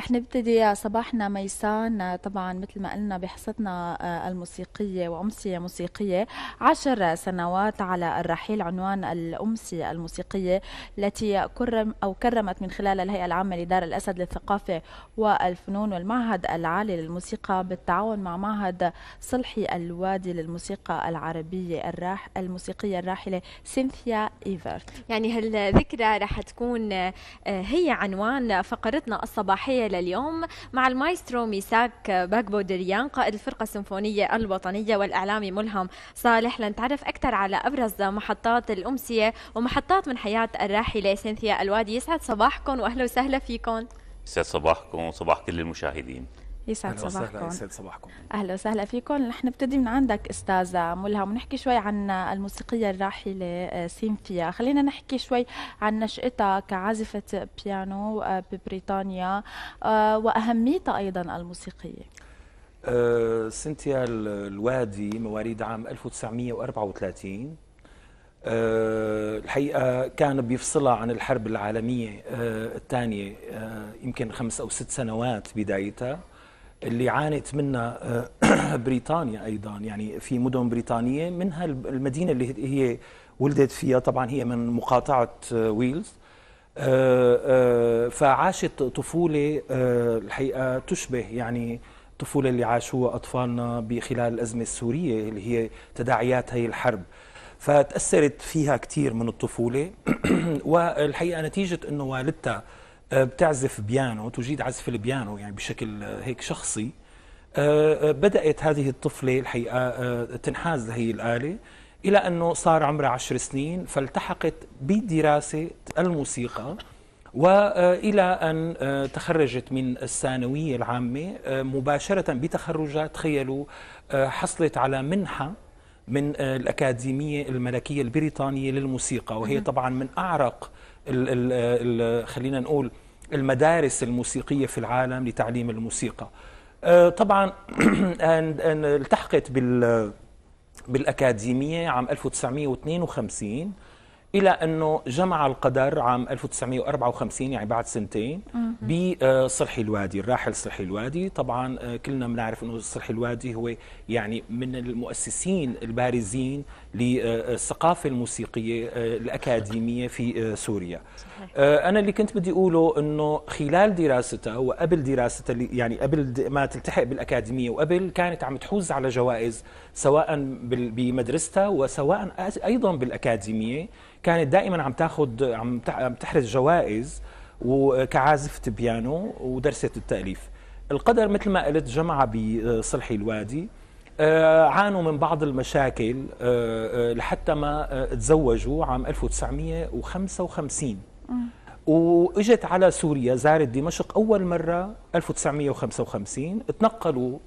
رح نبتدي صباحنا ميسان طبعا مثل ما قلنا بحصتنا آه، الموسيقية وأمسية موسيقية عشر سنوات على الرحيل عنوان الأمسية الموسيقية التي كرم أو كرمت من خلال الهيئة العامة لدار الأسد للثقافة والفنون والمعهد العالي للموسيقى بالتعاون مع معهد صلحي الوادي للموسيقى العربية الراح الموسيقية الراحلة سينثيا إيفرت يعني هالذكرى رح تكون آه، هي عنوان فقرتنا الصباحية لليوم مع المايسترو ميساك باكبودريان قائد الفرقة السيمفونية الوطنية والإعلامي ملهم صالح لنتعرف أكثر على أبرز محطات الأمسية ومحطات من حياة الراحلة سينثيا الوادي يسعد صباحكم وأهلا وسهلا فيكم يسعد صباحكم وصباح كل المشاهدين يسعد صباحكم أهلا وسهلا صباحكم أهلا وسهلا فيكم نحن نبتدي من عندك أستاذة ملهم ونحكي شوي عن الموسيقية الراحلة آه، سيمفيا خلينا نحكي شوي عن نشأتها كعازفة بيانو آه، ببريطانيا آه، وأهميتها أيضا الموسيقية أه سنتيا الوادي مواليد عام 1934 الحقيقة كان بيفصلها عن الحرب العالمية الثانية يمكن خمس أو ست سنوات بدايتها اللي عانت منها آه، بريطانيا ايضا يعني في مدن بريطانيه منها المدينه اللي هي ولدت فيها طبعا هي من مقاطعه آه، ويلز آه، فعاشت طفوله الحقيقه تشبه يعني الطفوله اللي عاشوها اطفالنا بخلال الازمه السوريه اللي هي تداعيات هي الحرب فتاثرت فيها كثير من الطفوله والحقيقه نتيجه انه والدتها آه، بتعزف بيانو تجيد عزف البيانو يعني بشكل آه، هيك شخصي آه، بدأت هذه الطفلة الحقيقة تنحاز لهي الآلة إلى أنه صار عمرها عشر سنين فالتحقت بدراسة الموسيقى والى ان تخرجت من الثانويه العامه مباشره بتخرجها تخيلوا حصلت على منحه من آه، الأكاديمية الملكية البريطانية للموسيقى وهي طبعا من أعرق الـ الـ الـ خلينا نقول المدارس الموسيقية في العالم لتعليم الموسيقى آه، طبعا التحقت بال بالأكاديمية عام 1952 الى انه جمع القدر عام 1954 يعني بعد سنتين بصلحي آه، الوادي الراحل صلحي الوادي طبعا آه، كلنا بنعرف انه صلحي الوادي هو يعني من المؤسسين البارزين للثقافه الموسيقيه آه، الاكاديميه في آه، سوريا صحيح. آه، انا اللي كنت بدي اقوله انه خلال دراستها وقبل دراستها يعني قبل ما تلتحق بالاكاديميه وقبل كانت عم تحوز على جوائز سواء بمدرستها وسواء ايضا بالاكاديميه كانت دائما عم تاخذ عم تحرز جوائز وكعازفه بيانو ودرسه التاليف القدر مثل ما قلت جمعها بصلحي الوادي آه، عانوا من بعض المشاكل آه، آه، لحتى ما تزوجوا عام 1955 واجت على سوريا زارت دمشق اول مره 1955 تنقلوا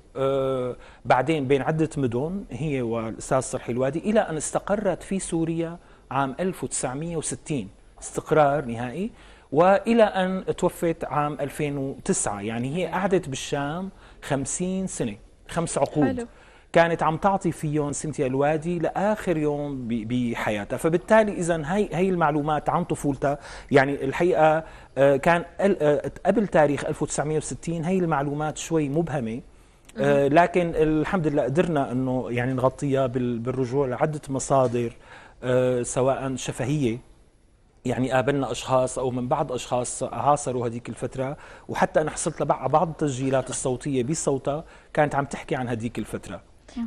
بعدين بين عده مدن هي والاستاذ صلحي الوادي الى ان استقرت في سوريا عام 1960 استقرار نهائي والى ان توفت عام 2009 يعني هي قعدت بالشام 50 سنه خمس عقود حلو. كانت عم تعطي فيهم سنتيا الوادي لاخر يوم بحياتها فبالتالي اذا هي هي المعلومات عن طفولتها يعني الحقيقه آه، كان آه، قبل تاريخ 1960 هي المعلومات شوي مبهمه آه، لكن الحمد لله قدرنا انه يعني نغطيها بالرجوع لعده مصادر سواء شفهيه يعني قابلنا اشخاص او من بعض اشخاص عاصروا هذيك الفتره وحتى انا حصلت لبعض التسجيلات الصوتيه بصوتها كانت عم تحكي عن هذيك الفتره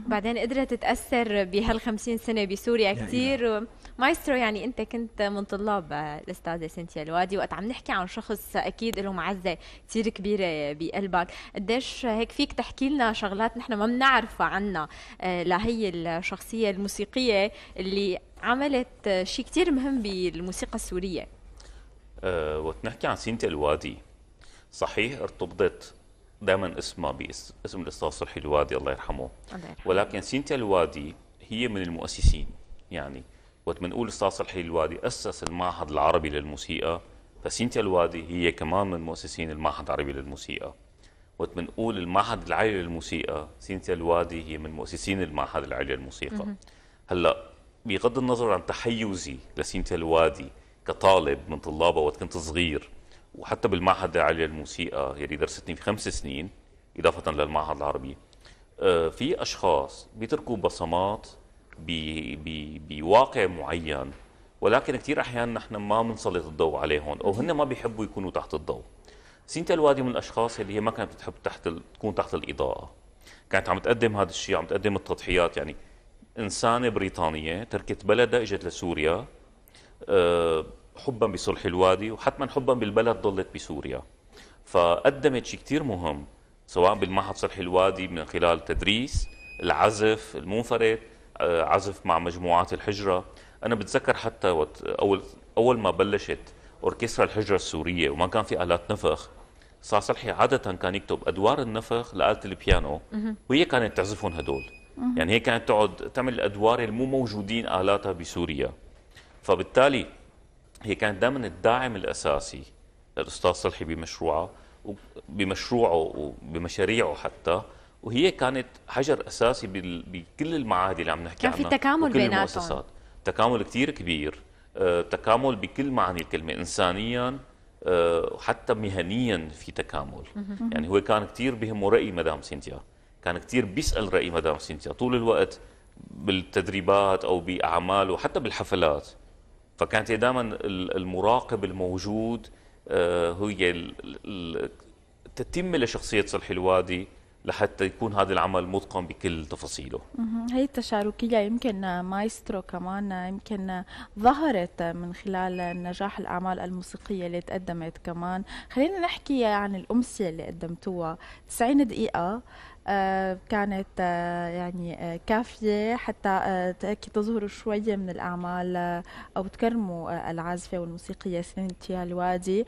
وبعدين قدرت تتاثر بهال50 سنه بسوريا كثير مايسترو يعني انت كنت من طلاب الاستاذه سنتيا الوادي وقت عم نحكي عن شخص اكيد له معزه كثير كبيره بقلبك قديش هيك فيك تحكي لنا شغلات نحن ما بنعرفها عنها آه، لهي الشخصيه الموسيقيه اللي عملت شيء كثير مهم بالموسيقى السوريه أه وقت نحكي عن سنتيا الوادي صحيح ارتبطت دائما اسمها باسم الاستاذ صلحي الوادي الله يرحمه الله يرحمه ولكن سينتا الوادي هي من المؤسسين يعني وقت بنقول استاذ صلحي الوادي اسس المعهد العربي للموسيقى فسينتا الوادي هي كمان من مؤسسين المعهد العربي للموسيقى وقت بنقول المعهد العالي للموسيقى سينتا الوادي هي من مؤسسين المعهد العالي للموسيقى هلا بغض النظر عن تحيزي لسينتا الوادي كطالب من طلابه وقت كنت صغير وحتى بالمعهد العالي للموسيقى اللي درستني في خمس سنين إضافة للمعهد العربي آه، في أشخاص بيتركوا بصمات بواقع معين ولكن كثير أحيانا نحن ما بنسلط الضوء عليهم أو هن ما بيحبوا يكونوا تحت الضوء سينتا الوادي من الأشخاص اللي هي ما كانت بتحب تحت تكون تحت الإضاءة كانت عم تقدم هذا الشيء عم تقدم التضحيات يعني إنسانة بريطانية تركت بلدها إجت لسوريا أه حبا بصلح الوادي وحتما حبا بالبلد ضلت بسوريا فقدمت شيء كثير مهم سواء بالمعهد صلح الوادي من خلال تدريس العزف المنفرد آه، عزف مع مجموعات الحجرة أنا بتذكر حتى أول, أول ما بلشت أوركسترا الحجرة السورية وما كان في آلات نفخ صار صلحي عادة كان يكتب أدوار النفخ لآلة البيانو وهي كانت تعزفهم هدول يعني هي كانت تقعد تعمل الأدوار اللي مو موجودين آلاتها بسوريا فبالتالي هي كانت دائما الداعم الاساسي للاستاذ صلحي بمشروعه بمشروعه وبمشاريعه حتى وهي كانت حجر اساسي بكل المعاهد اللي عم نحكي كان عنها كان في تكامل بيناتهم تكامل كثير كبير آه، تكامل بكل معاني الكلمه انسانيا آه، وحتى مهنيا في تكامل يعني هو كان كثير بهمه راي مدام سينتيا كان كثير بيسال راي مدام سينتيا طول الوقت بالتدريبات او باعماله حتى بالحفلات فكانت دائما المراقب الموجود آه، هي تتم لشخصية صلح الوادي لحتى يكون هذا العمل متقن بكل تفاصيله هي التشاركية يمكن مايسترو كمان يمكن ظهرت من خلال نجاح الأعمال الموسيقية اللي تقدمت كمان خلينا نحكي عن الأمسية اللي قدمتوها 90 دقيقة آه، كانت آه، يعني آه، كافية حتى تظهروا شوية من الأعمال أو تكرموا العازفة والموسيقية سنتيا الوادي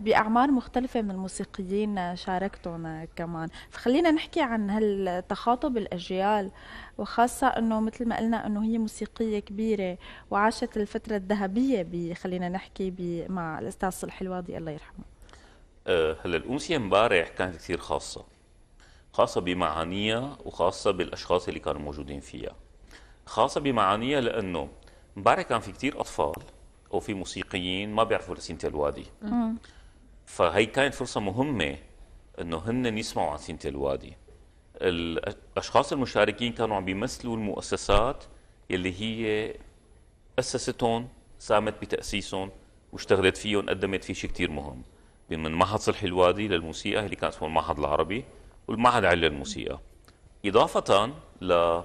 بأعمار مختلفة من الموسيقيين شاركتهم كمان فخلينا نحكي عن هالتخاطب الأجيال وخاصة أنه مثل ما قلنا أنه هي موسيقية كبيرة وعاشت الفترة الذهبية خلينا نحكي مع الأستاذ صلح الوادي الله يرحمه هلا الأمسية امبارح كانت كثير خاصة خاصة بمعانيها وخاصة بالأشخاص اللي كانوا موجودين فيها خاصة بمعانيها لأنه مبارك كان في كتير أطفال أو في موسيقيين ما بيعرفوا لسينة الوادي فهي كانت فرصة مهمة أنه هن يسمعوا عن سينة الوادي الأشخاص المشاركين كانوا عم بيمثلوا المؤسسات اللي هي أسستهم ساهمت بتأسيسهم واشتغلت فيهم قدمت فيه شيء كتير مهم من معهد صلح الوادي للموسيقى اللي كان اسمه المعهد العربي والمعهد العالي للموسيقى إضافة آه،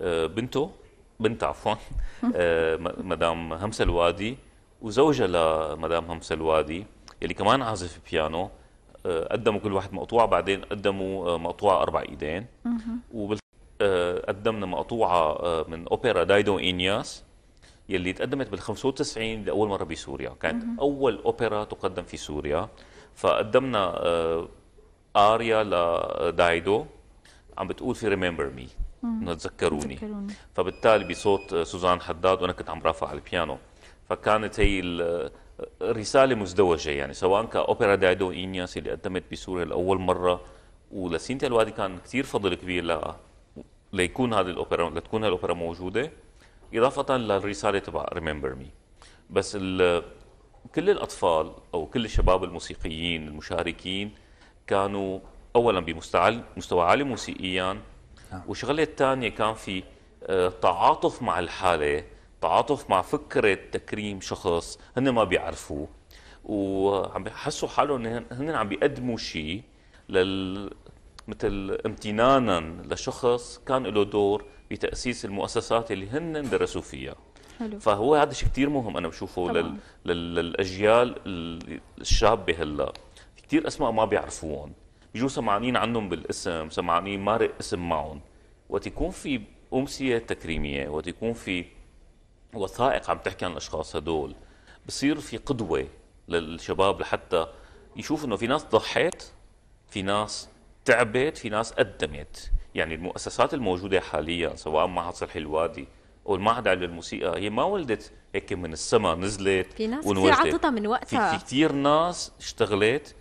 لبنته بنت عفوا آه، مدام همسة الوادي وزوجها لمدام همسة الوادي اللي كمان عازف بيانو آه، قدموا كل واحد مقطوعة بعدين قدموا مقطوعة أربع إيدين وقدمنا مقطوعة من أوبرا دايدو إينياس يلي تقدمت بال 95 لأول مرة بسوريا كانت أول أوبرا تقدم في سوريا فقدمنا اريا لدايدو عم بتقول في ريمبر مي انه تذكروني فبالتالي بصوت سوزان حداد وانا كنت عم رافع على البيانو فكانت هي الرساله مزدوجه يعني سواء كاوبرا دايدو انياس اللي قدمت بسوريا لاول مره ولسينتا الوادي كان كثير فضل كبير ل... ليكون هذه الاوبرا لتكون الاوبرا موجوده اضافه للرساله تبع ريمبر مي بس كل الاطفال او كل الشباب الموسيقيين المشاركين كانوا اولا بمستوى مستوى عالي موسيقيا نعم. والشغله الثانيه كان في آه، تعاطف مع الحاله تعاطف مع فكره تكريم شخص هن ما بيعرفوه وعم بحسوا حالهم هن عم بيقدموا شيء لل مثل امتنانا لشخص كان له دور بتاسيس المؤسسات اللي هن درسوا فيها حلو. فهو هذا شيء كثير مهم انا بشوفه لل... لل... للاجيال الشابه هلا كثير اسماء ما بيعرفوهم بيجوا سمعانين عنهم بالاسم سمعانين مارق اسم معهم وقت يكون في امسيه تكريميه وقت يكون في وثائق عم تحكي عن الاشخاص هدول بصير في قدوه للشباب لحتى يشوف انه في ناس ضحيت في ناس تعبت في ناس قدمت يعني المؤسسات الموجوده حاليا سواء معهد صلح الوادي او المعهد على الموسيقى هي ما ولدت هيك من السما نزلت في ناس كثير عطتها من وقتها في كثير ناس اشتغلت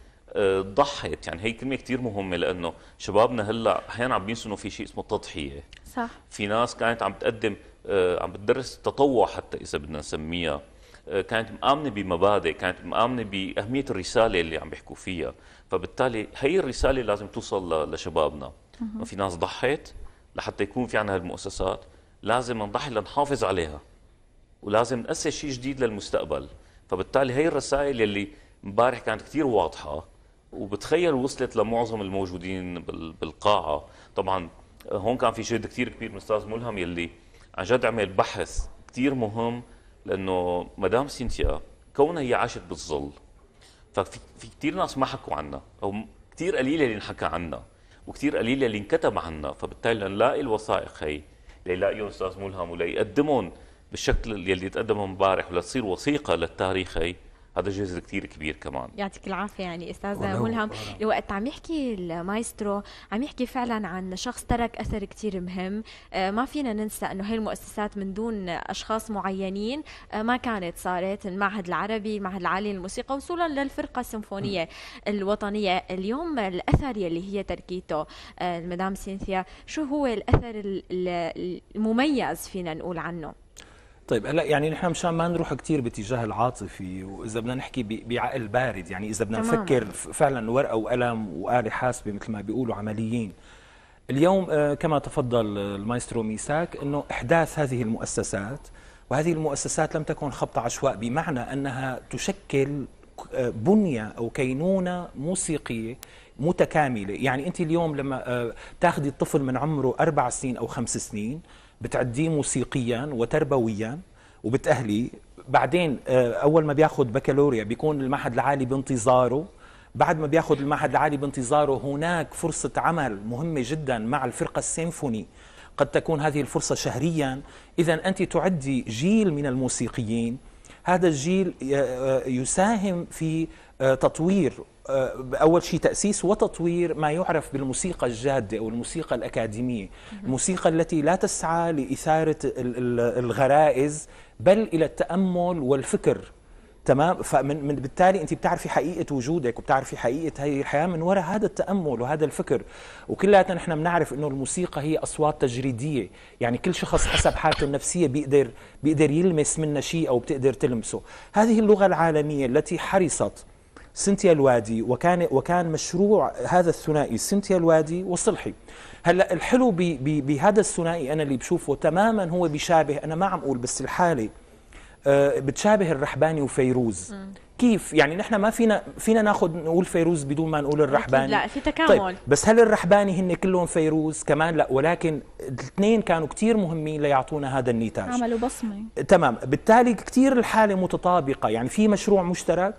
ضحت يعني هي كلمه كثير مهمه لانه شبابنا هلا احيانا عم بينسوا انه في شيء اسمه التضحيه صح في ناس كانت عم تقدم آه، عم بتدرس التطوع حتى اذا بدنا نسميها آه، كانت مآمنة بمبادئ كانت مآمنة بأهمية الرسالة اللي عم بيحكوا فيها فبالتالي هي الرسالة لازم توصل لشبابنا ما في ناس ضحت لحتى يكون في عنا هالمؤسسات لازم نضحي لنحافظ عليها ولازم نأسس شيء جديد للمستقبل فبالتالي هي الرسائل اللي امبارح كانت كثير واضحة وبتخيل وصلت لمعظم الموجودين بالقاعه طبعا هون كان في جهد كثير كبير من أستاذ ملهم يلي عن جد عمل بحث كثير مهم لانه مدام سينتيا كونها هي عاشت بالظل ففي في كثير ناس ما حكوا عنها او كثير قليله اللي انحكى عنها وكثير قليله اللي انكتب عنها فبالتالي لنلاقي الوثائق هي ليلاقيهم استاذ ملهم وليقدمهم بالشكل اللي تقدمه امبارح ولتصير وثيقه للتاريخ هي هذا جزء كثير كبير كمان يعطيك العافيه يعني استاذ ملهم الوقت عم يحكي المايسترو عم يحكي فعلا عن شخص ترك اثر كثير مهم آه، ما فينا ننسى انه هي المؤسسات من دون اشخاص معينين آه، ما كانت صارت المعهد العربي المعهد العالي للموسيقى وصولا للفرقه السيمفونيه الوطنيه اليوم الاثر يلي هي تركيته آه، المدام سينثيا شو هو الاثر المميز فينا نقول عنه طيب هلا يعني نحن مشان ما نروح كثير باتجاه العاطفي واذا بدنا نحكي بعقل بارد يعني اذا بدنا نفكر فعلا ورقه وقلم واله حاسبه مثل ما بيقولوا عمليين اليوم آه، كما تفضل آه، المايسترو ميساك انه احداث هذه المؤسسات وهذه المؤسسات لم تكن خبط عشواء بمعنى انها تشكل آه، بنيه او كينونه موسيقيه متكامله، يعني انت اليوم لما تاخذي الطفل من عمره اربع سنين او خمس سنين بتعديه موسيقيا وتربويا وبتأهلي بعدين آه، أول ما بياخذ بكالوريا بيكون المعهد العالي بانتظاره بعد ما بياخذ المعهد العالي بانتظاره هناك فرصة عمل مهمة جدا مع الفرقة السيمفوني قد تكون هذه الفرصة شهريا إذا أنت تعدي جيل من الموسيقيين هذا الجيل آه، آه، يساهم في تطوير آه، أول شيء تأسيس وتطوير ما يعرف بالموسيقى الجادة أو الموسيقى الأكاديمية الموسيقى التي لا تسعى لإثارة الغرائز بل إلى التأمل والفكر تمام فمن من بالتالي انت بتعرفي حقيقه وجودك وبتعرفي حقيقه هي الحياه من وراء هذا التامل وهذا الفكر وكلياتنا نحن بنعرف انه الموسيقى هي اصوات تجريديه يعني كل شخص حسب حالته النفسيه بيقدر بيقدر يلمس منها شيء او بتقدر تلمسه هذه اللغه العالميه التي حرصت سنتيا الوادي وكان وكان مشروع هذا الثنائي سنتيا الوادي وصلحي هلا الحلو بهذا الثنائي انا اللي بشوفه تماما هو بيشابه انا ما عم اقول بس الحاله آه، بتشابه الرحباني وفيروز م. كيف يعني نحن ما فينا فينا ناخذ نقول فيروز بدون ما نقول الرحباني لا في تكامل طيب بس هل الرحباني هن كلهم فيروز كمان لا ولكن الاثنين كانوا كثير مهمين ليعطونا هذا النتاج عملوا بصمه تمام بالتالي كثير الحاله متطابقه يعني في مشروع مشترك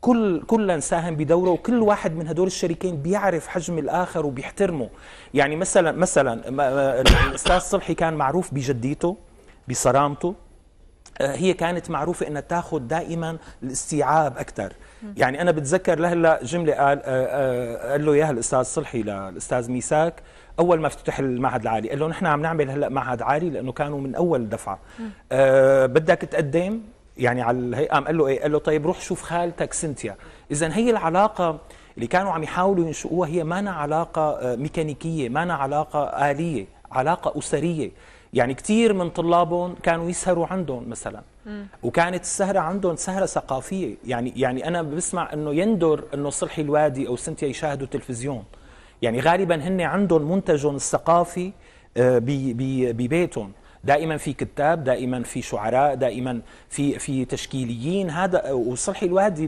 كل كلنا ساهم بدوره وكل واحد من هدول الشريكين بيعرف حجم الاخر وبيحترمه يعني مثلا مثلا الاستاذ صبحي كان معروف بجديته بصرامته آه، هي كانت معروفة أنها تاخذ دائما الاستيعاب أكثر يعني أنا بتذكر لهلا جملة قال, آه، آه، قال له إياها الأستاذ صلحي للأستاذ ميساك أول ما افتتح المعهد العالي قال له نحن عم نعمل هلا معهد عالي لأنه كانوا من أول دفعة أه بدك تقدم يعني على الهيئه قام قال له ايه قال له طيب روح شوف خالتك سنتيا اذا هي العلاقه اللي كانوا عم يحاولوا ينشئوها هي مانا علاقه آه، ميكانيكيه مانا علاقه اليه علاقه اسريه يعني كثير من طلابهم كانوا يسهروا عندهم مثلا م. وكانت السهره عندهم سهره ثقافيه يعني يعني انا بسمع انه يندر انه صلحي الوادي او سنتيا يشاهدوا تلفزيون يعني غالبا هن عندهم منتجهم الثقافي ببيتهم آه، بي بي دائما في كتاب دائما في شعراء دائما في في تشكيليين هذا وصلحي الوادي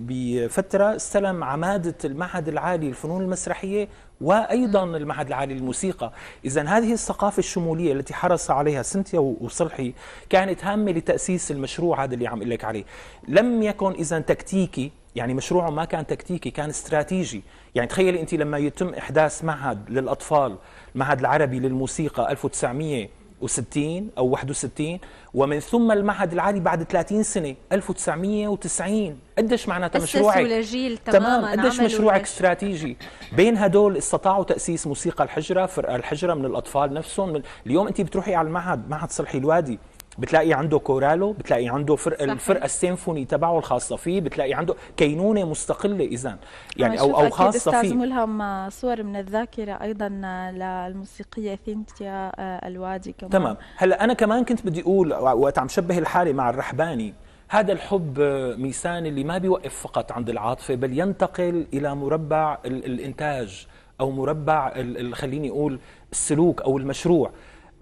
بفتره استلم عماده المعهد العالي للفنون المسرحيه وايضا المعهد العالي للموسيقى اذا هذه الثقافه الشموليه التي حرص عليها سنتيا وصلحي كانت هامه لتاسيس المشروع هذا اللي عم لك عليه لم يكن اذا تكتيكي يعني مشروعه ما كان تكتيكي كان استراتيجي يعني تخيلي انت لما يتم احداث معهد للاطفال المعهد العربي للموسيقى 1900 60 او 61 ومن ثم المعهد العالي بعد 30 سنه 1990 قديش معناتها مشروعك لجيل تمام قديش مشروعك استراتيجي بين هدول استطاعوا تاسيس موسيقى الحجره فرقه الحجره من الاطفال نفسهم من اليوم انت بتروحي على المعهد معهد صلحي الوادي بتلاقي عنده كورالو بتلاقي عنده فرق الفرقه السيمفوني تبعه الخاصه فيه بتلاقي عنده كينونه مستقله اذا يعني او او خاصه فيه ملهم صور من الذاكره ايضا للموسيقيه ثينتيا آه، الوادي كمان تمام هلا انا كمان كنت بدي اقول وقت عم شبه الحاله مع الرحباني هذا الحب آه، ميسان اللي ما بيوقف فقط عند العاطفه بل ينتقل الى مربع الانتاج او مربع خليني اقول السلوك او المشروع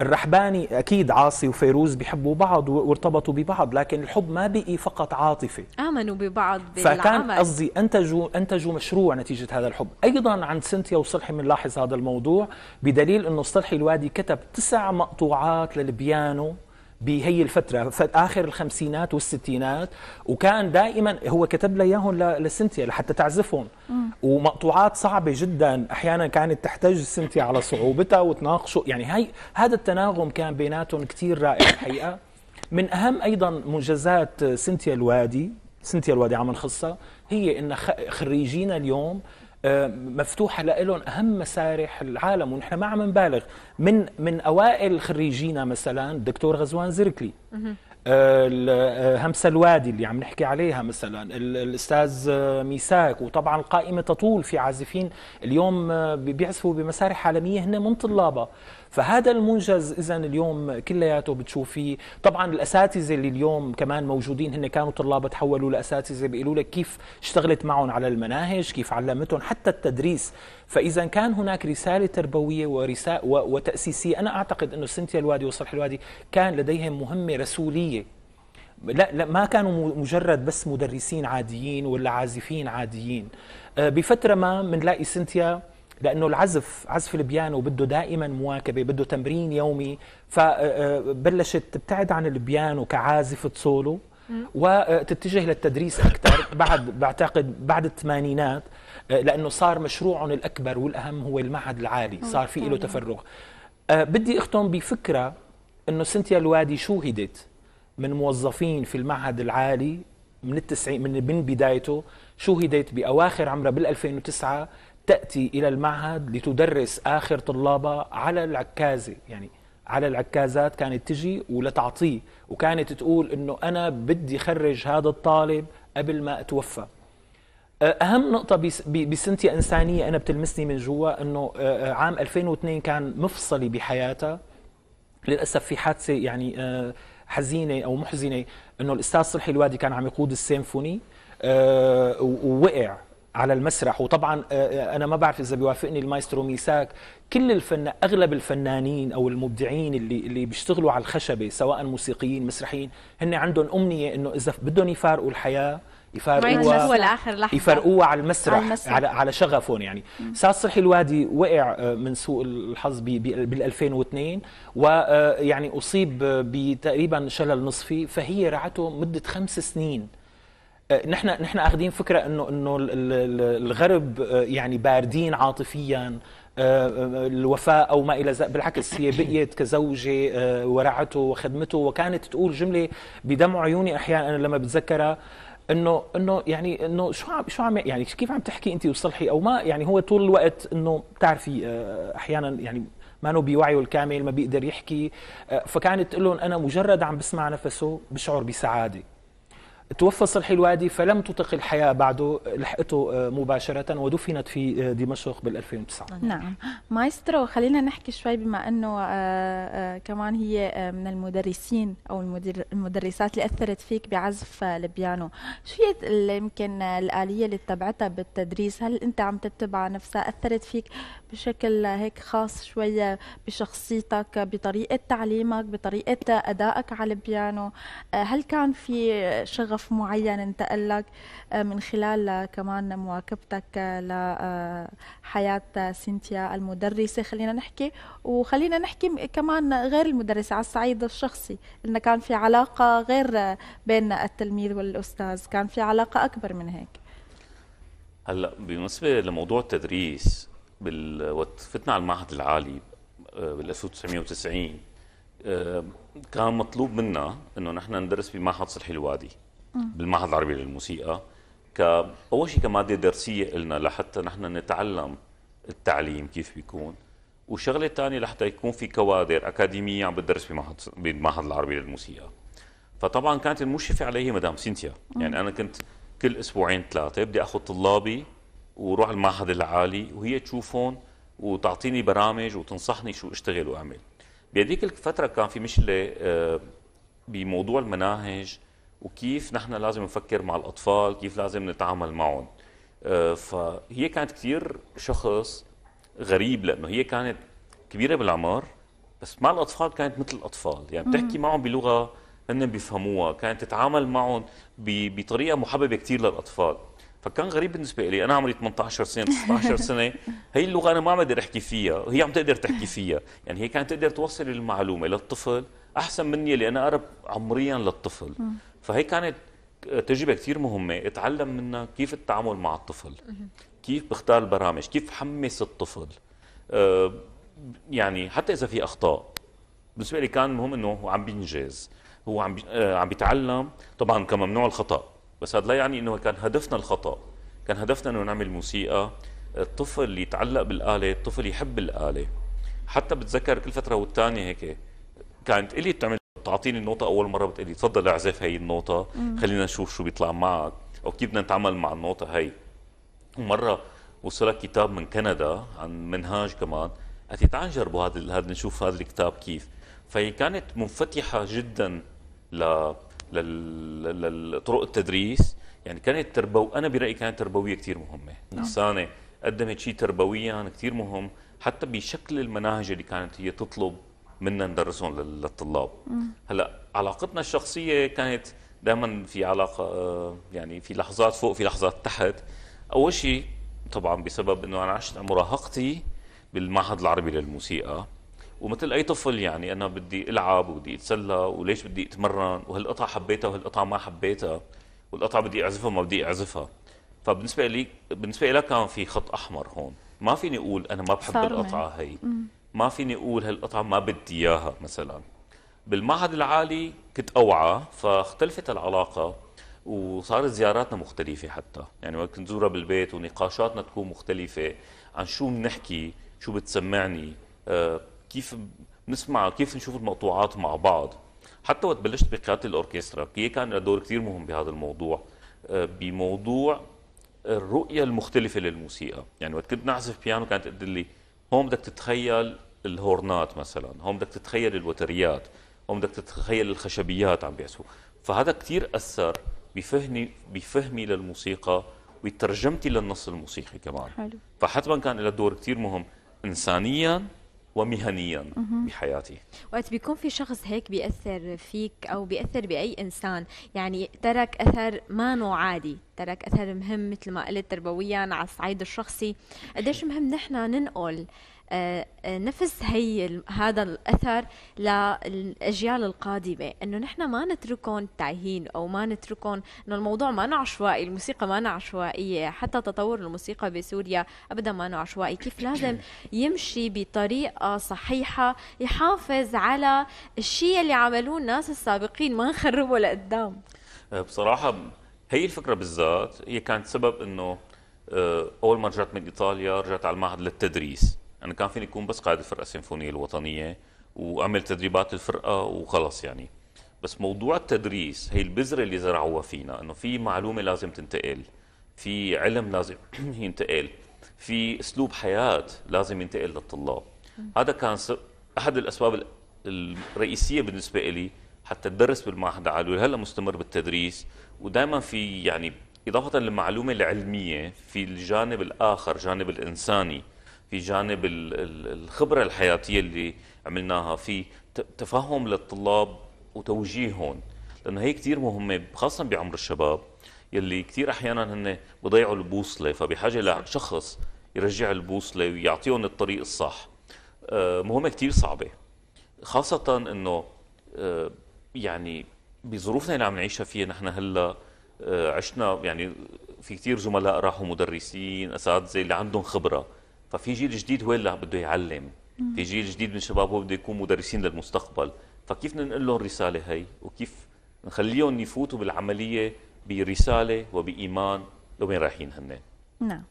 الرحباني اكيد عاصي وفيروز بيحبوا بعض وارتبطوا ببعض لكن الحب ما بقي فقط عاطفه امنوا ببعض بالعمل فكان قصدي انتجوا انتجوا مشروع نتيجه هذا الحب ايضا عند سنتيا وصلحي بنلاحظ هذا الموضوع بدليل انه صلحي الوادي كتب تسع مقطوعات للبيانو بهي الفترة آخر الخمسينات والستينات وكان دائما هو كتب لي إياهم لسنتيا لحتى تعزفهم ومقطوعات صعبة جدا أحيانا كانت تحتاج سنتيا على صعوبتها وتناقشوا يعني هاي هذا التناغم كان بيناتهم كتير رائع الحقيقة من أهم أيضا منجزات سنتيا الوادي سنتيا الوادي عم نخصها هي ان خريجينا اليوم آه، مفتوحه لهم اهم مسارح العالم ونحن ما عم نبالغ من من اوائل خريجينا مثلا الدكتور غزوان زركلي آه، آه، همسة الوادي اللي عم نحكي عليها مثلا الأستاذ ميساك وطبعا القائمة تطول في عازفين اليوم بيعزفوا بمسارح عالمية هن من طلابها فهذا المنجز اذا اليوم كلياته بتشوفيه طبعا الاساتذه اللي اليوم كمان موجودين هن كانوا طلاب تحولوا لاساتذه بيقولوا لك كيف اشتغلت معهم على المناهج كيف علمتهم حتى التدريس فاذا كان هناك رساله تربويه ورسالة وتاسيسيه انا اعتقد انه سنتيا الوادي وصلح الوادي كان لديهم مهمه رسوليه لا, لا ما كانوا مجرد بس مدرسين عاديين ولا عازفين عاديين آه، بفتره ما بنلاقي سنتيا لانه العزف عزف البيانو بده دائما مواكبه بده تمرين يومي فبلشت آه، آه، تبتعد عن البيانو كعازفه سولو وتتجه آه، للتدريس اكثر بعد بعتقد بعد الثمانينات لانه صار مشروعهم الاكبر والاهم هو المعهد العالي صار في له تفرغ بدي اختم بفكره انه سنتيا الوادي شوهدت من موظفين في المعهد العالي من التسعين من بدايته شوهدت باواخر عمرها بال 2009 تأتي إلى المعهد لتدرس آخر طلابها على العكازة يعني على العكازات كانت تجي ولتعطيه وكانت تقول انه انا بدي خرج هذا الطالب قبل ما اتوفى أه، اهم نقطه بسنتي انسانيه انا بتلمسني من جوا انه أه، أه، عام 2002 كان مفصلي بحياتها للاسف في حادثه يعني حزينه او محزنه انه الاستاذ صلحي الوادي كان عم يقود السيمفوني ووقع على المسرح وطبعا آه، آه، انا ما بعرف اذا بيوافقني المايسترو ميساك كل الفن اغلب الفنانين او المبدعين اللي اللي بيشتغلوا على الخشبه سواء موسيقيين مسرحيين هن عندهم امنيه انه اذا بدهم يفارقوا الحياه يفارقوها لاخر لحظه على المسرح على, على, شغفهم يعني استاذ صلحي الوادي وقع آه، من سوء الحظ بال 2002 ويعني اصيب بتقريبا شلل نصفي فهي رعته مده خمس سنين آه، نحن نحن اخذين فكره انه انه الغرب آه، يعني باردين عاطفيا آه، الوفاء او ما الى ذلك بالعكس هي بقيت كزوجه ورعته وخدمته وكانت تقول جمله بدمع عيوني احيانا لما بتذكرها انه انه يعني انه شو عم شو عم يعني كيف عم تحكي انت وصلحي او ما يعني هو طول الوقت انه بتعرفي احيانا يعني ما انه بوعيه الكامل ما بيقدر يحكي فكانت تقول لهم انا مجرد عم بسمع نفسه بشعر بسعاده توفى صلحي الوادي فلم تطق الحياة بعده لحقته آه، مباشرة ودفنت في آه، دمشق بال 2009 نعم. نعم مايسترو خلينا نحكي شوي بما أنه آه، كمان هي من المدرسين أو المدرسات اللي أثرت فيك بعزف البيانو شو هي يمكن الآلية اللي اتبعتها بالتدريس هل أنت عم تتبع نفسها أثرت فيك بشكل هيك خاص شوية بشخصيتك بطريقة تعليمك بطريقة أدائك على البيانو آه، هل كان في شغف معين انتقل لك آه، من خلال آه، كمان مواكبتك لحياة سينتيا المدرسة خلينا نحكي وخلينا نحكي كمان غير المدرسة على الصعيد الشخصي إنه كان في علاقة غير بين التلميذ والأستاذ كان في علاقة أكبر من هيك هلا بالنسبه لموضوع التدريس بال... وقت فتنا على المعهد العالي آه، بال 1990 آه، كان مطلوب منا انه نحن ندرس بمعهد صلح الوادي بالمعهد العربي للموسيقى كأول شيء كمادة درسية لنا لحتى نحن نتعلم التعليم كيف بيكون وشغله ثانيه لحتى يكون في كوادر أكاديمية عم بتدرس بمعهد بالمعهد العربي للموسيقى فطبعا كانت المشرفة علي مدام سينتيا يعني أنا كنت كل أسبوعين ثلاثة بدي أخذ طلابي وروح المعهد العالي وهي تشوفهم وتعطيني برامج وتنصحني شو اشتغل واعمل بهذيك الفتره كان في مشكله آه، بموضوع المناهج وكيف نحن لازم نفكر مع الاطفال كيف لازم نتعامل معهم آه، فهي كانت كثير شخص غريب لانه هي كانت كبيره بالعمر بس مع الاطفال كانت مثل الاطفال يعني بتحكي معهم بلغه هن بيفهموها كانت تتعامل معهم بطريقه محببه كثير للاطفال فكان غريب بالنسبه لي انا عمري 18 سنه 19 سنه هي اللغه انا ما عم بقدر احكي فيها وهي عم تقدر تحكي فيها يعني هي كانت تقدر توصل المعلومه للطفل احسن مني اللي انا اقرب عمريا للطفل فهي كانت تجربه كثير مهمه اتعلم منها كيف التعامل مع الطفل كيف بختار البرامج كيف حمس الطفل آه، يعني حتى اذا في اخطاء بالنسبه لي كان مهم انه عم بينجز هو عم آه، عم بيتعلم طبعا كممنوع الخطا بس هذا لا يعني انه كان هدفنا الخطا كان هدفنا انه نعمل موسيقى الطفل يتعلق بالاله الطفل يحب الاله حتى بتذكر كل فتره والتانيه هيك كانت الي بتعمل تعطيني النوطه أول مرة بتقلي تفضل اعزف هي النوطه خلينا نشوف شو بيطلع معك أو كيف بدنا نتعامل مع النوطه هي ومرة وصلك كتاب من كندا عن منهاج كمان قالت تعال نجربوا هذا هذا نشوف هذا الكتاب كيف فهي كانت منفتحة جدا ل لطرق التدريس يعني كانت تربو انا برايي كانت تربويه كثير مهمه نعم. قدمت شيء تربويا كثير مهم حتى بشكل المناهج اللي كانت هي تطلب منا ندرسهم للطلاب هلا علاقتنا الشخصيه كانت دائما في علاقه آه، يعني في لحظات فوق في لحظات تحت اول شيء طبعا بسبب انه انا عشت مراهقتي بالمعهد العربي للموسيقى ومثل اي طفل يعني انا بدي العب وبدي اتسلى وليش بدي اتمرن وهالقطعه حبيتها وهالقطعه ما حبيتها والقطعه بدي اعزفها ما بدي اعزفها فبالنسبه لي بالنسبه لك كان في خط احمر هون ما فيني اقول انا ما بحب القطعه هي ما فيني اقول هالقطعه ما بدي اياها مثلا بالمعهد العالي كنت اوعى فاختلفت العلاقه وصارت زياراتنا مختلفه حتى يعني وقت كنت بالبيت ونقاشاتنا تكون مختلفه عن شو بنحكي شو بتسمعني آه، كيف بنسمع كيف نشوف المقطوعات مع بعض حتى وقت بلشت بقياده الاوركسترا كي كان له دور كثير مهم بهذا الموضوع آه، بموضوع الرؤيه المختلفه للموسيقى يعني وقت كنت نعزف بيانو كانت تقول لي هون بدك تتخيل الهورنات مثلا هون بدك تتخيل الوتريات هون بدك تتخيل الخشبيات عم بيعزفوا فهذا كثير اثر بفهمي بفهمي للموسيقى وترجمتي للنص الموسيقي كمان حلو فحتما كان له دور كثير مهم انسانيا ومهنيا بحياتي وقت بيكون في شخص هيك بيأثر فيك أو بيأثر بأي إنسان يعني ترك أثر ما نوع عادي ترك أثر مهم مثل ما قلت تربويا على الصعيد الشخصي قديش مهم نحن ننقل آه، آه، نفس هي هذا الأثر للأجيال القادمة أنه نحن ما نتركهم تايهين أو ما نتركهم أنه الموضوع ما عشوائي الموسيقى ما عشوائية حتى تطور الموسيقى بسوريا أبدا ما عشوائي كيف لازم يمشي بطريقة صحيحة يحافظ على الشيء اللي عملوه الناس السابقين ما نخربه لقدام آه، بصراحة هي الفكرة بالذات هي كانت سبب أنه أول ما رجعت من إيطاليا رجعت على المعهد للتدريس انا كان فيني اكون بس قائد الفرقه السيمفونيه الوطنيه واعمل تدريبات الفرقه وخلص يعني بس موضوع التدريس هي البذره اللي زرعوها فينا انه في معلومه لازم تنتقل في علم لازم ينتقل في اسلوب حياه لازم ينتقل للطلاب هذا كان احد الاسباب الرئيسيه بالنسبه لي حتى تدرس بالمعهد العالي وهلا مستمر بالتدريس ودائما في يعني اضافه للمعلومه العلميه في الجانب الاخر جانب الانساني في جانب الخبرة الحياتية اللي عملناها في تفهم للطلاب وتوجيههم لأنه هي كتير مهمة خاصة بعمر الشباب يلي كتير أحيانا هن بضيعوا البوصلة فبحاجة لشخص يرجع البوصلة ويعطيهم الطريق الصح آه، مهمة كتير صعبة خاصة أنه آه، يعني بظروفنا اللي عم نعيشها فيها نحن هلا آه، عشنا يعني في كثير زملاء راحوا مدرسين أساتذة اللي عندهم خبرة ففي جيل جديد هو اللي بده يعلم في جيل جديد من الشباب هو بده يكون مدرسين للمستقبل فكيف ننقل لهم الرساله هي وكيف نخليهم يفوتوا بالعمليه برساله وبايمان لوين رايحين هن نعم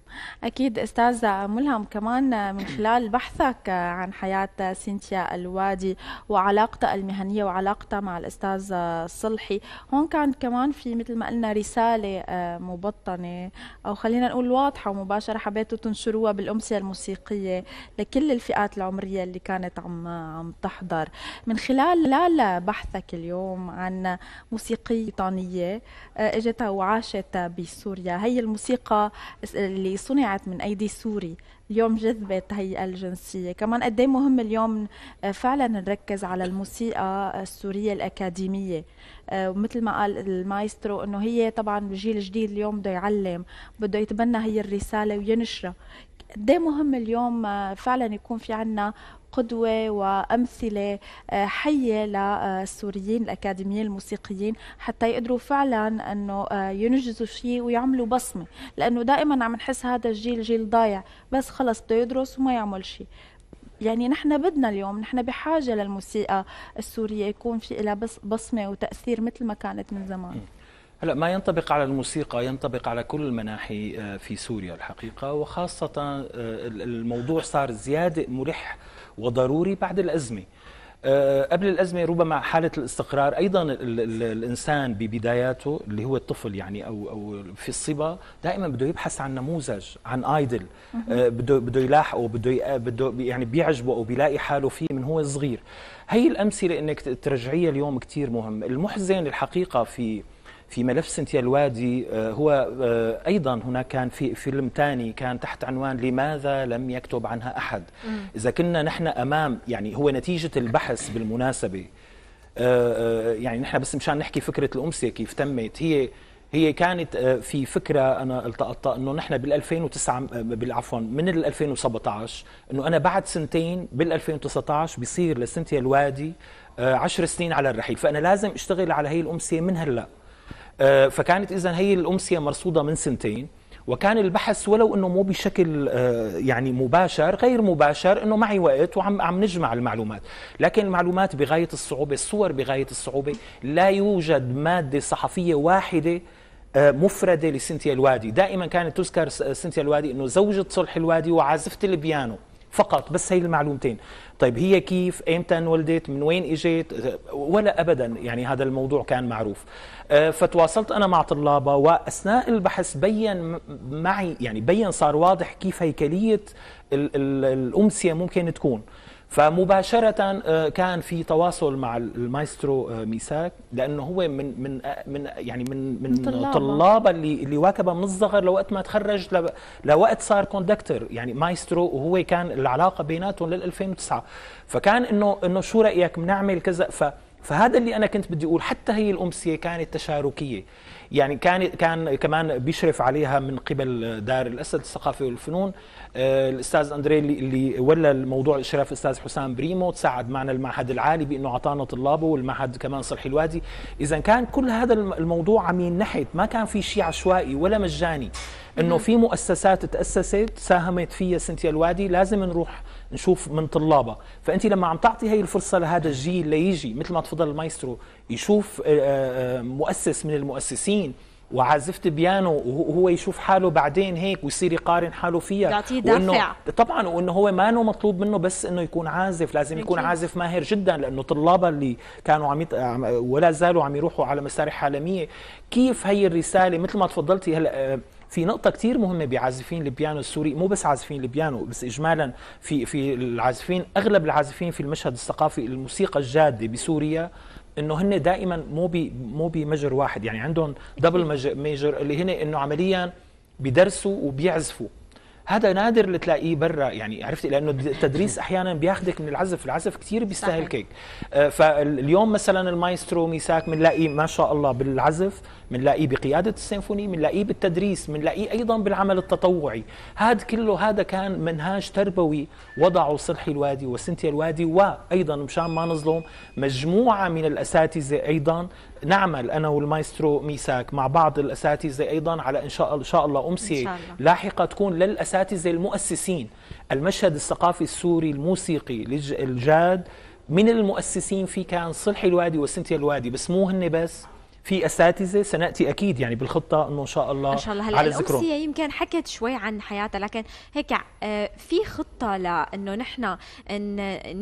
أكيد أستاذ ملهم كمان من خلال بحثك عن حياة سينتيا الوادي وعلاقتها المهنية وعلاقتها مع الأستاذ صلحي هون كان كمان في مثل ما قلنا رسالة آه، مبطنة أو خلينا نقول واضحة ومباشرة حبيتوا تنشروها بالأمسية الموسيقية لكل الفئات العمرية اللي كانت عم عم تحضر من خلال بحثك اليوم عن موسيقية بريطانية آه، اجت وعاشت بسوريا هي الموسيقى اللي صنعت من أيدي سوري اليوم جذبت هي الجنسية كمان قد إيه مهم اليوم آه، فعلا نركز على الموسيقى آه، السورية الأكاديمية آه، ومثل ما قال المايسترو انه هي طبعا الجيل الجديد اليوم بده يعلم بده يتبنى هي الرسالة وينشرها قد إيه مهم اليوم فعلا يكون في عنا قدوة وأمثلة آه، حية للسوريين آه، الأكاديميين الموسيقيين حتى يقدروا فعلا أنه آه، ينجزوا شيء ويعملوا بصمة لأنه دائما عم نحس هذا الجيل جيل ضايع بس خلص بده يدرس وما يعمل شيء يعني نحن بدنا اليوم نحن بحاجه للموسيقى السوريه يكون في لها بصمه وتاثير مثل ما كانت من زمان هلا ما ينطبق على الموسيقى ينطبق على كل المناحي في سوريا الحقيقه وخاصه الموضوع صار زياده ملح وضروري بعد الأزمة آه، قبل الأزمة ربما حالة الاستقرار أيضا الإنسان ببداياته اللي هو الطفل يعني أو, أو في الصبا دائما بده يبحث عن نموذج عن آيدل آه، بده, بده يلاحقه بده, آه، بده يعني بيعجبه أو بيلاقي حاله فيه من هو صغير هي الأمثلة أنك ترجعيها اليوم كثير مهم المحزن الحقيقة في في ملف سنتيا الوادي آه، هو آه، ايضا هناك كان في فيلم ثاني كان تحت عنوان لماذا لم يكتب عنها احد اذا كنا نحن امام يعني هو نتيجه البحث بالمناسبه آه، يعني نحن بس مشان نحكي فكره الامسيه كيف تمت هي هي كانت في فكره انا التقطتها انه نحن بال 2009 بالعفو من ال 2017 انه انا بعد سنتين بال 2019 بيصير لسنتيا الوادي 10 سنين على الرحيل فانا لازم اشتغل على هي الامسيه من هلا آه، فكانت إذا هي الأمسية مرصودة من سنتين وكان البحث ولو انه مو بشكل آه، يعني مباشر غير مباشر انه معي وقت وعم عم نجمع المعلومات لكن المعلومات بغايه الصعوبه الصور بغايه الصعوبه لا يوجد ماده صحفيه واحده آه، مفردة لسنتيا الوادي دائما كانت تذكر سنتيا الوادي أنه زوجة صلح الوادي وعازفة البيانو فقط بس هي المعلومتين طيب هي كيف امتى انولدت من وين اجت ولا ابدا يعني هذا الموضوع كان معروف آه، فتواصلت انا مع طلابها واثناء البحث بين معي يعني بين صار واضح كيف هيكليه الامسيه ممكن تكون فمباشرة آه، كان في تواصل مع المايسترو آه، ميساك لأنه هو من من آه، من يعني من من طلابه اللي اللي واكبه من الصغر لوقت ما تخرج لوقت صار كوندكتر يعني مايسترو وهو كان العلاقة بيناتهم لل 2009 فكان إنه إنه شو رأيك بنعمل كذا ف فهذا اللي أنا كنت بدي أقول حتى هي الأمسية كانت تشاركية يعني كان كان كمان بيشرف عليها من قبل دار الاسد الثقافه والفنون آه، الاستاذ اندري اللي ولى الموضوع اشراف الاستاذ حسام بريمو تساعد معنا المعهد العالي بانه اعطانا طلابه والمعهد كمان صلح الوادي اذا كان كل هذا الموضوع عم ينحت ما كان في شيء عشوائي ولا مجاني انه في مؤسسات تاسست ساهمت فيها سنتيا الوادي لازم نروح نشوف من طلابها فانت لما عم تعطي هي الفرصه لهذا الجيل ليجي مثل ما تفضل المايسترو يشوف آه، آه، مؤسس من المؤسسين وعازفة بيانو وهو يشوف حاله بعدين هيك ويصير يقارن حاله فيها تعطيه دافع طبعا وانه هو ما انه مطلوب منه بس انه يكون عازف لازم يكون عازف ماهر جدا لانه طلابه اللي كانوا عم ولا زالوا عم يروحوا على مسارح عالميه كيف هي الرساله مثل ما تفضلتي هلا آه، في نقطه كثير مهمه بعازفين البيانو السوري مو بس عازفين البيانو بس اجمالا في في العازفين اغلب العازفين في المشهد الثقافي الموسيقى الجاده بسوريا انه هن دائما مو بي مو بمجر واحد يعني عندهم دبل ميجر اللي هن انه عمليا بدرسوا وبيعزفوا هذا نادر اللي تلاقيه برا يعني عرفت لانه التدريس احيانا بياخذك من العزف العزف كثير بيستهلكك آه، فاليوم مثلا المايسترو ميساك بنلاقيه ما شاء الله بالعزف منلاقيه بقياده السيمفوني منلاقيه بالتدريس منلاقيه ايضا بالعمل التطوعي هذا كله هذا كان منهاج تربوي وضعه صلحي الوادي وسنتيا الوادي وايضا مشان ما نظلم مجموعه من الاساتذه ايضا نعمل انا والمايسترو ميساك مع بعض الاساتذه ايضا على ان شاء الله ان شاء الله امسيه شاء الله. لاحقه تكون للاساتذه المؤسسين المشهد الثقافي السوري الموسيقي الجاد من المؤسسين فيه كان صلحي الوادي وسنتيا الوادي بس مو هن بس في اساتذه سناتي اكيد يعني بالخطه انه ان شاء الله ان شاء الله هلا على الامسيه يمكن حكت شوي عن حياتها لكن هيك آه، في خطه لانه نحن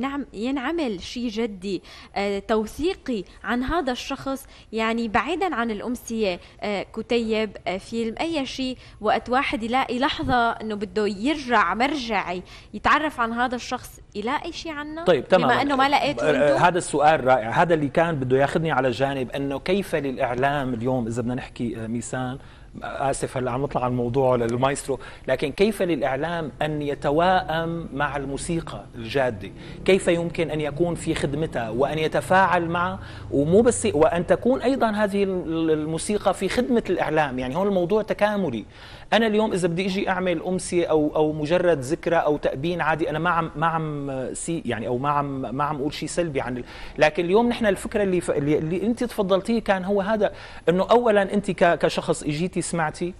نعم ينعمل شيء جدي آه، توثيقي عن هذا الشخص يعني بعيدا عن الامسيه آه، كتيب فيلم اي شيء وقت واحد يلاقي لحظه انه بده يرجع مرجعي يتعرف عن هذا الشخص يلاقي شيء عنه طيب تمام بما انه ما لقيته هذا السؤال رائع هذا اللي كان بده ياخذني على جانب انه كيف لل الاعلام اليوم اذا بدنا نحكي آه، ميسان آه، اسف هلا عم نطلع عن الموضوع للمايسترو لكن كيف للاعلام ان يتواءم مع الموسيقى الجاده كيف يمكن ان يكون في خدمتها وان يتفاعل معها ومو بس وان تكون ايضا هذه الموسيقى في خدمه الاعلام يعني هون الموضوع تكاملي انا اليوم اذا بدي اجي اعمل امسيه او او مجرد ذكرى او تابين عادي انا ما عم ما عم سي يعني او ما عم ما عم اقول شيء سلبي عن ال... لكن اليوم نحن الفكره اللي ف... اللي, انت تفضلتيه كان هو هذا انه اولا انت ك... كشخص اجيتي سمعتي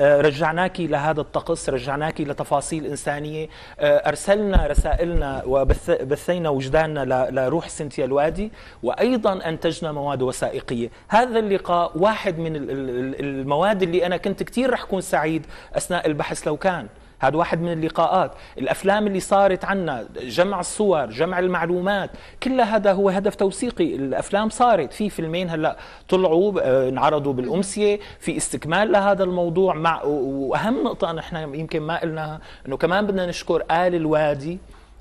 آه، رجعناك لهذا الطقس رجعناك لتفاصيل إنسانية آه، أرسلنا رسائلنا وبثينا وجداننا لروح سنتيا الوادي وأيضا أنتجنا مواد وثائقية هذا اللقاء واحد من المواد اللي أنا كنت كتير رح أكون سعيد أثناء البحث لو كان هذا واحد من اللقاءات الأفلام اللي صارت عنا جمع الصور جمع المعلومات كل هذا هو هدف توثيقي الأفلام صارت في فيلمين هلأ طلعوا آه، انعرضوا بالأمسية في استكمال لهذا الموضوع مع وأهم نقطة نحن يمكن ما قلناها أنه كمان بدنا نشكر آل الوادي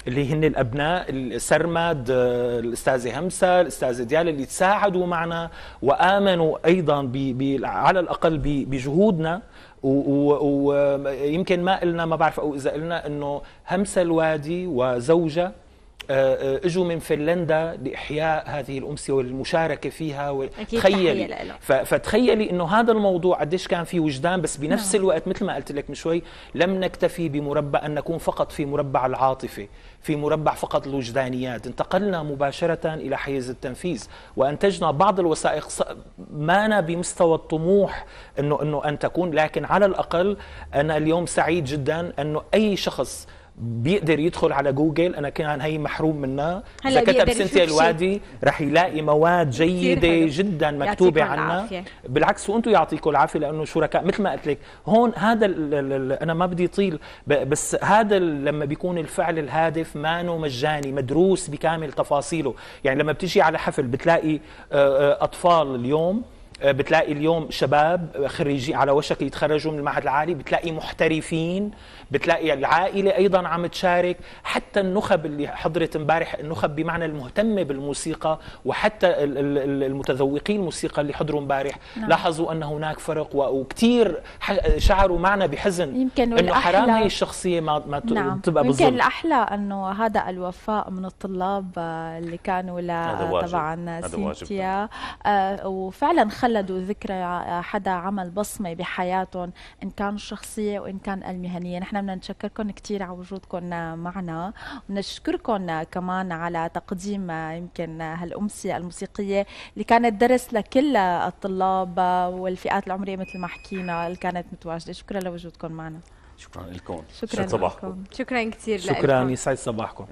اللي هن الابناء السرمد آه، الاستاذه همسه الاستاذه ديال اللي تساعدوا معنا وامنوا ايضا بي بي على الاقل بجهودنا ويمكن ما قلنا ما بعرف او اذا قلنا انه همسه الوادي وزوجه آه، آه، اجوا من فنلندا لاحياء هذه الامسيه والمشاركه فيها تخيلي فتخيلي انه هذا الموضوع قديش كان في وجدان بس بنفس نعم. الوقت مثل ما قلت لك من شوي لم نكتفي بمربع ان نكون فقط في مربع العاطفه في مربع فقط الوجدانيات انتقلنا مباشره الى حيز التنفيذ وانتجنا بعض الوثائق مانا بمستوى الطموح انه انه ان تكون لكن على الاقل انا اليوم سعيد جدا انه اي شخص بيقدر يدخل على جوجل انا كان هي محروم منها اذا كتب سنتي الوادي رح يلاقي مواد جيده جدا مكتوبه عنا بالعكس وانتم يعطيكم العافيه لانه شركاء مثل ما قلت لك هون هذا انا ما بدي طيل بس هذا لما بيكون الفعل الهادف مانو مجاني مدروس بكامل تفاصيله يعني لما بتيجي على حفل بتلاقي آه، آه، اطفال اليوم آه، بتلاقي اليوم شباب خريجين على وشك يتخرجوا من المعهد العالي بتلاقي محترفين بتلاقي العائله ايضا عم تشارك حتى النخب اللي حضرت امبارح النخب بمعنى المهتمه بالموسيقى وحتى المتذوقين الموسيقى اللي حضروا امبارح نعم. لاحظوا ان هناك فرق وكثير شعروا معنا بحزن يمكن انه حرام هي الشخصيه ما ما نعم. تبقى بالظلم يمكن الاحلى انه هذا الوفاء من الطلاب آه، اللي كانوا طبعا سينتيا آه، وفعلا خلق خلدوا ذكرى حدا عمل بصمه بحياتهم ان كان الشخصيه وان كان المهنيه نحن بدنا نشكركم كثير على وجودكم معنا ونشكركم كمان على تقديم يمكن هالامسيه الموسيقيه اللي كانت درس لكل الطلاب والفئات العمريه مثل ما حكينا اللي كانت متواجده شكرا لوجودكم معنا شكرا لكم شكرا, شكرا لكم شكرا كثير شكرا يسعد صباحكم